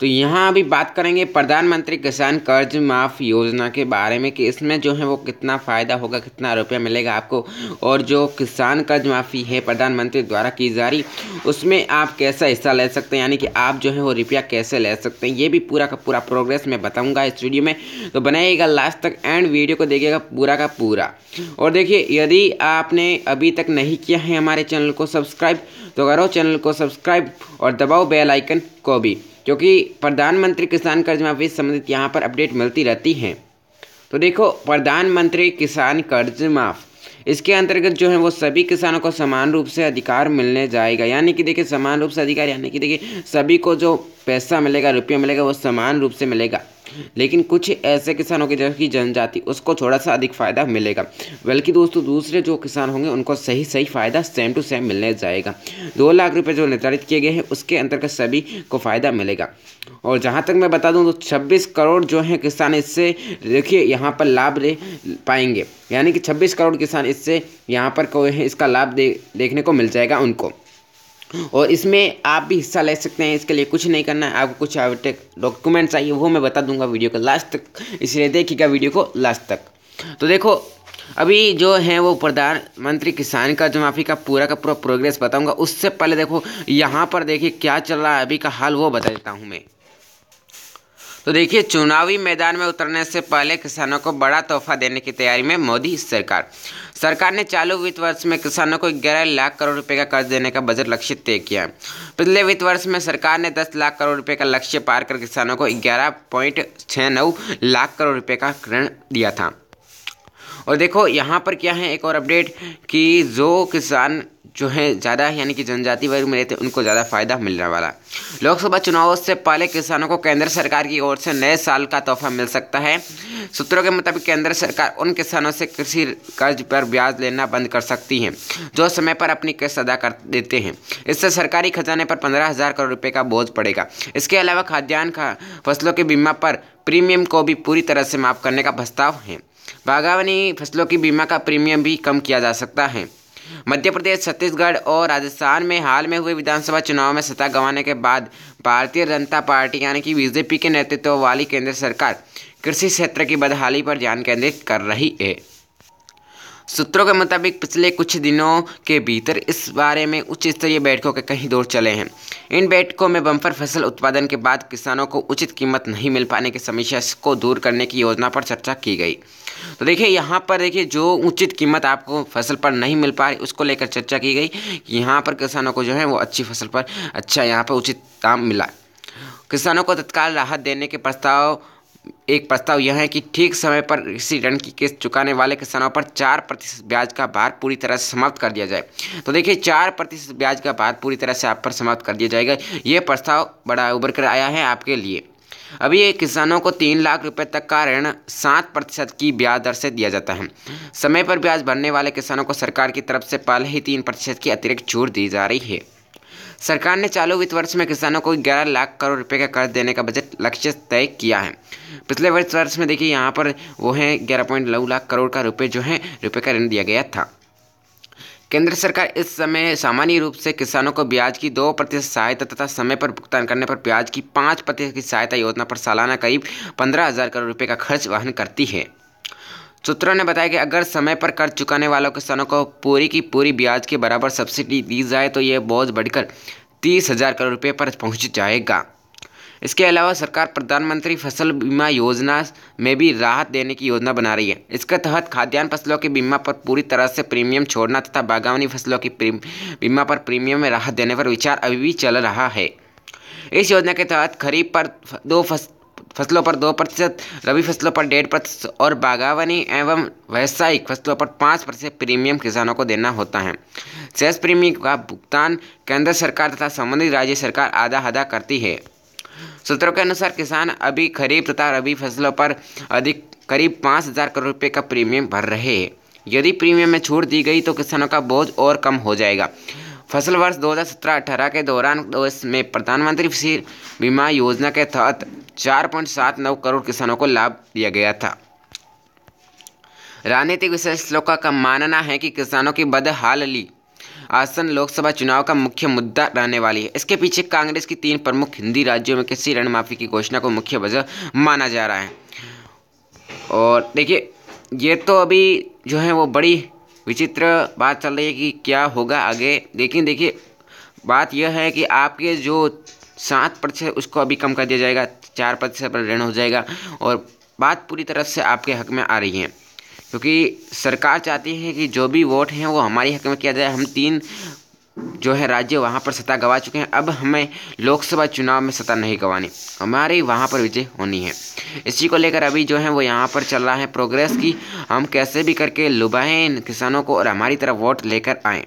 तो यहाँ अभी बात करेंगे प्रधानमंत्री किसान कर्ज माफ़ योजना के बारे में कि इसमें जो है वो कितना फ़ायदा होगा कितना रुपया मिलेगा आपको और जो किसान कर्ज माफ़ी है प्रधानमंत्री द्वारा की जा रही उसमें आप कैसा हिस्सा ले सकते हैं यानी कि आप जो है वो रुपया कैसे ले सकते हैं ये भी पूरा का पूरा प्रोग्रेस मैं बताऊँगा इस वीडियो में तो बनाइएगा लास्ट तक एंड वीडियो को देखिएगा पूरा का पूरा और देखिए यदि आपने अभी तक नहीं किया है हमारे चैनल को सब्सक्राइब तो करो चैनल को सब्सक्राइब और दबाओ बेल आइकन को भी क्योंकि प्रधानमंत्री किसान कर्ज माफी संबंधित यहाँ पर अपडेट मिलती रहती है तो देखो प्रधानमंत्री किसान कर्ज माफ इसके अंतर्गत जो है वो सभी किसानों को समान रूप से अधिकार मिलने जाएगा यानी कि देखिए समान रूप से अधिकार यानी कि देखिए सभी को जो पैसा मिलेगा रुपया मिलेगा वो समान रूप से मिलेगा लेकिन कुछ ऐसे किसान होंगे की जनजाति उसको थोड़ा सा अधिक फ़ायदा मिलेगा बल्कि दोस्तों दूसरे जो किसान होंगे उनको सही सही फ़ायदा सेम टू सेम मिलने जाएगा दो लाख रुपये जो निर्धारित किए गए हैं उसके अंतर्गत सभी को फ़ायदा मिलेगा और जहाँ तक मैं बता दूँ तो छब्बीस करोड़ जो हैं किसान इससे देखिए यहाँ पर लाभ ले पाएंगे यानी कि छब्बीस करोड़ किसान इससे यहाँ पर इसका लाभ दे, देखने को मिल जाएगा उनको और इसमें आप भी हिस्सा ले सकते हैं इसके लिए कुछ नहीं करना है आपको कुछ आवश्यक डॉक्यूमेंट चाहिए वो मैं बता दूंगा वीडियो को लास्ट तक इसलिए देखिएगा वीडियो को लास्ट तक तो देखो अभी जो है वो प्रधानमंत्री किसान कर्ज माफ़ी का पूरा का पूरा प्रोग्रेस बताऊंगा उससे पहले देखो यहाँ पर देखिए क्या चल रहा है अभी का हाल वो बता देता हूँ मैं तो देखिए चुनावी मैदान में उतरने से पहले किसानों को बड़ा तोहफा देने की तैयारी में मोदी सरकार सरकार ने चालू वित्त वर्ष में किसानों को ग्यारह लाख करोड़ रुपए का कर्ज देने का बजट लक्ष्य तय किया है पिछले वित्त वर्ष में सरकार ने दस लाख करोड़ रुपए का लक्ष्य पार कर किसानों को ग्यारह पॉइंट नौ लाख करोड़ रुपए का ऋण दिया था और देखो यहाँ पर क्या है एक और अपडेट कि जो किसान जो हैं ज़्यादा यानी कि जनजाति वर्ग में रहते हैं उनको ज़्यादा फायदा मिलने वाला लोकसभा चुनावों से पहले किसानों को केंद्र सरकार की ओर से नए साल का तोहफा मिल सकता है सूत्रों के मुताबिक केंद्र सरकार उन किसानों से कृषि कर्ज पर ब्याज लेना बंद कर सकती है जो समय पर अपनी किस्त अदा कर देते हैं इससे सरकारी खजाने पर पंद्रह हज़ार करोड़ रुपये का बोझ पड़ेगा इसके अलावा खाद्यान्न का फसलों के बीमा पर प्रीमियम को भी पूरी तरह से माफ़ करने का प्रस्ताव है बागवानी फसलों की बीमा का प्रीमियम भी कम किया जा सकता है मध्य प्रदेश छत्तीसगढ़ और राजस्थान में हाल में हुए विधानसभा चुनाव में सत्ता गंवाने के बाद भारतीय जनता पार्टी यानी कि बीजेपी के नेतृत्व वाली केंद्र सरकार कृषि क्षेत्र की बदहाली पर ध्यान केंद्रित कर रही है सूत्रों के मुताबिक पिछले कुछ दिनों के भीतर इस बारे में उच्च स्तरीय बैठकों के कई दौर चले हैं इन बैठकों में बम्पर फसल उत्पादन के बाद किसानों को उचित कीमत नहीं मिल पाने की समस्या को दूर करने की योजना पर चर्चा की गई तो देखिए यहाँ पर देखिए जो उचित कीमत आपको फसल पर नहीं मिल पा रही उसको लेकर चर्चा की गई यहाँ पर किसानों को जो है वो अच्छी फसल पर अच्छा यहाँ पर उचित दाम मिला किसानों को तत्काल राहत देने के प्रस्ताव एक प्रस्ताव यह है कि ठीक समय पर इसी ऋण की किस्त चुकाने वाले किसानों पर चार प्रतिशत ब्याज का भार पूरी तरह से समाप्त कर दिया जाए तो देखिए चार प्रतिशत ब्याज का भार पूरी तरह से आप पर समाप्त कर दिया जाएगा ये प्रस्ताव बड़ा उभर कर आया है आपके लिए अभी ये किसानों को तीन लाख रुपए तक का ऋण सात प्रतिशत की ब्याज दर से दिया जाता है समय पर ब्याज भरने वाले किसानों को सरकार की तरफ से पहले ही तीन प्रतिशत की अतिरिक्त छूट दी जा रही है सरकार ने चालू वित्त वर्ष में किसानों को ग्यारह लाख करोड़ रुपए का कर्ज देने का बजट लक्ष्य तय किया है पिछले वित्त वर्ष में देखिए यहाँ पर वो है ग्यारह पॉइंट नौ लाख करोड़ का रुपये जो है रुपये का ऋण दिया गया था केंद्र सरकार इस समय सामान्य रूप से किसानों को ब्याज की दो प्रतिशत सहायता तथा समय पर भुगतान करने पर ब्याज की पाँच प्रतिशत की सहायता योजना पर सालाना करीब पंद्रह हज़ार करोड़ रुपये का खर्च वहन करती है सूत्रों ने बताया कि अगर समय पर कर्ज चुकाने वालों किसानों को पूरी की पूरी ब्याज के बराबर सब्सिडी दी जाए तो यह बोझ बढ़कर तीस हज़ार करोड़ रुपये पर पहुंच जाएगा इसके अलावा सरकार प्रधानमंत्री फसल बीमा योजना में भी राहत देने की योजना बना रही है इसके तहत खाद्यान्न फसलों के बीमा पर पूरी तरह से प्रीमियम छोड़ना तथा बागवानी फसलों की बीमा पर प्रीमियम में राहत देने पर विचार अभी भी चल रहा है इस योजना के तहत खरीफ पर दो फस फसलों पर दो प्रतिशत रबी फसलों पर डेढ़ प्रतिशत और बागवानी एवं व्यावसायिक फसलों पर पाँच प्रतिशत प्रीमियम किसानों को देना होता है सेस प्रीमियम का भुगतान केंद्र सरकार तथा संबंधित राज्य सरकार आधा आधा करती है सूत्रों के अनुसार किसान अभी खरीफ तथा रबी फसलों पर अधिक करीब पाँच हज़ार करोड़ रुपये का प्रीमियम भर रहे हैं यदि प्रीमियम में छूट दी गई तो किसानों का बोझ और कम हो जाएगा फसल वर्ष 2017-18 के दौरान तो में प्रधानमंत्री फसल बीमा योजना के तहत चार पॉइंट सात नौ करोड़ किसानों को लाभ दिया गया था राजनीतिक विशेषज्ञों का मानना है कि किसानों की बदहाल ली आसन लोकसभा चुनाव का मुख्य मुद्दा रहने वाली है इसके पीछे कांग्रेस की तीन प्रमुख हिंदी राज्यों में किसी ऋण माफी की घोषणा को मुख्य वजह माना जा रहा है और देखिए ये तो अभी जो है वो बड़ी विचित्र बात चल रही है कि क्या होगा आगे लेकिन देखिए बात यह है कि आपके जो सात प्रतिशत उसको अभी कम कर दिया जाएगा चार प्रतिशत पर ऋण हो जाएगा और बात पूरी तरह से आपके हक में आ रही है क्योंकि सरकार चाहती है कि जो भी वोट हैं वो हमारे हक में किया जाए हम तीन जो है राज्य वहाँ पर सत्ता गंवा चुके हैं अब हमें लोकसभा चुनाव में सत्ता नहीं गंवानी हमारी वहाँ पर विजय होनी है इसी को लेकर अभी जो है वो यहाँ पर चल रहा है प्रोग्रेस की हम कैसे भी करके लुभाएं किसानों को और हमारी तरफ वोट लेकर आएँ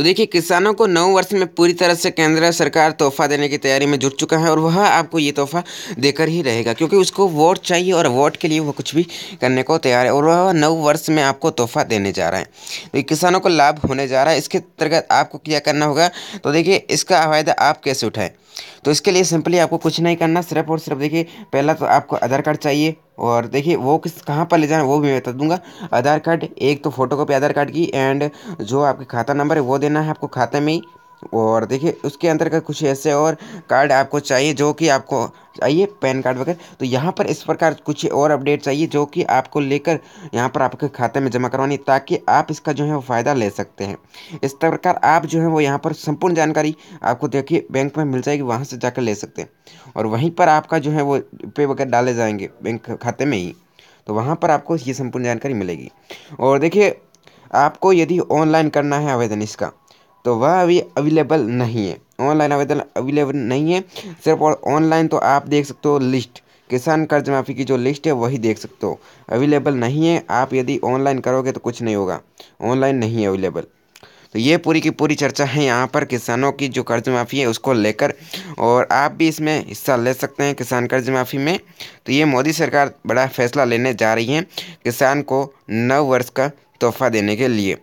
तो देखिए किसानों को नौ वर्ष में पूरी तरह से केंद्र सरकार तोहफा देने की तैयारी में जुट चुका है और वह आपको ये तोहफा देकर ही रहेगा क्योंकि उसको वोट चाहिए और वोट के लिए वह कुछ भी करने को तैयार है और वह नौ वर्ष में आपको तोहफा देने जा रहा है तो किसानों को लाभ होने जा रहा है इसके अंतर्गत आपको क्या करना होगा तो देखिए इसका फ़ायदा आप कैसे उठाएँ तो इसके लिए सिंपली आपको कुछ नहीं करना सिर्फ और सिर्फ देखिए पहला तो आपको आधार कार्ड चाहिए और देखिए वो किस कहाँ पर ले जाना वो भी मैं बता दूंगा आधार कार्ड एक तो फोटो कॉपी आधार कार्ड की एंड जो आपके खाता नंबर है वो देना है आपको खाते में ही और देखिए उसके अंदर का कुछ ऐसे और कार्ड आपको चाहिए जो कि आपको चाहिए पैन कार्ड वगैरह तो यहाँ पर इस प्रकार कुछ और अपडेट चाहिए जो कि आपको लेकर यहाँ पर आपके खाते में जमा करवानी ताकि आप इसका जो है वो फ़ायदा ले सकते हैं इस प्रकार आप जो है वो यहाँ पर संपूर्ण जानकारी आपको देखिए बैंक में मिल जाएगी वहाँ से जाकर ले सकते हैं और वहीं पर आपका जो है वो पे वगैरह डाले जाएंगे बैंक खाते में ही तो वहाँ पर आपको ये संपूर्ण जानकारी मिलेगी और देखिए आपको यदि ऑनलाइन करना है आवेदन इसका तो वह अभी अवेलेबल नहीं है ऑनलाइन आवेदन अवेलेबल नहीं है सिर्फ और ऑनलाइन तो आप देख सकते हो लिस्ट किसान कर्ज माफ़ी की जो लिस्ट है वही देख सकते हो अवेलेबल नहीं है आप यदि ऑनलाइन करोगे तो कुछ नहीं होगा ऑनलाइन नहीं है अवेलेबल तो ये पूरी की पूरी चर्चा है यहाँ पर किसानों की जो कर्ज माफ़ी है उसको लेकर और आप भी इसमें हिस्सा ले सकते हैं किसान कर्ज माफ़ी में तो ये मोदी सरकार बड़ा फैसला लेने जा रही है किसान को नव वर्ष का तोहफा देने के लिए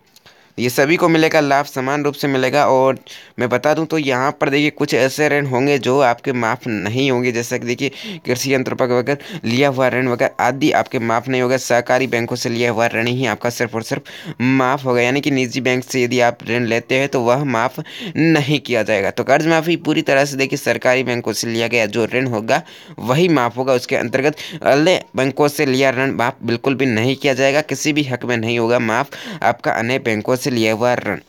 ये सभी को मिलेगा लाभ समान रूप से मिलेगा और मैं बता दूं तो यहाँ पर देखिए कुछ ऐसे ऋण होंगे जो आपके माफ़ नहीं होंगे जैसे कि देखिए कृषि यंत्र पर वगैरह लिया हुआ ऋण वगैरह आदि आपके माफ़ नहीं होगा सहकारी बैंकों से लिया हुआ ऋण ही आपका सिर्फ और सिर्फ माफ़ होगा यानी कि निजी बैंक से यदि आप ऋण लेते हैं तो वह माफ़ नहीं किया जाएगा तो कर्ज माफ़ी पूरी तरह से देखिए सरकारी बैंकों से लिया गया जो ऋण होगा वही माफ़ होगा उसके अंतर्गत अन्य बैंकों से लिया ऋण माफ़ बिल्कुल भी नहीं किया जाएगा किसी भी हक में नहीं होगा माफ़ आपका अन्य बैंकों से से लिया हुआ रन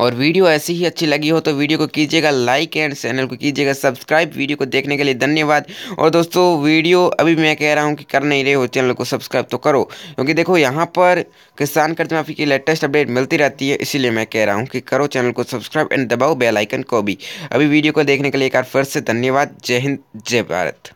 और वीडियो ऐसी ही अच्छी लगी हो तो वीडियो को कीजिएगा लाइक एंड चैनल को कीजिएगा सब्सक्राइब वीडियो को देखने के लिए धन्यवाद और दोस्तों वीडियो अभी मैं कह रहा हूँ कि कर नहीं रहे हो चैनल को सब्सक्राइब तो करो क्योंकि देखो यहाँ पर किसान कर्ज माफ़ी की लेटेस्ट अपडेट मिलती रहती है इसीलिए मैं कह रहा हूँ कि करो चैनल को सब्सक्राइब एंड दबाओ बेलाइकन को भी अभी वीडियो को देखने के लिए एक बार फिर से धन्यवाद जय हिंद जय भारत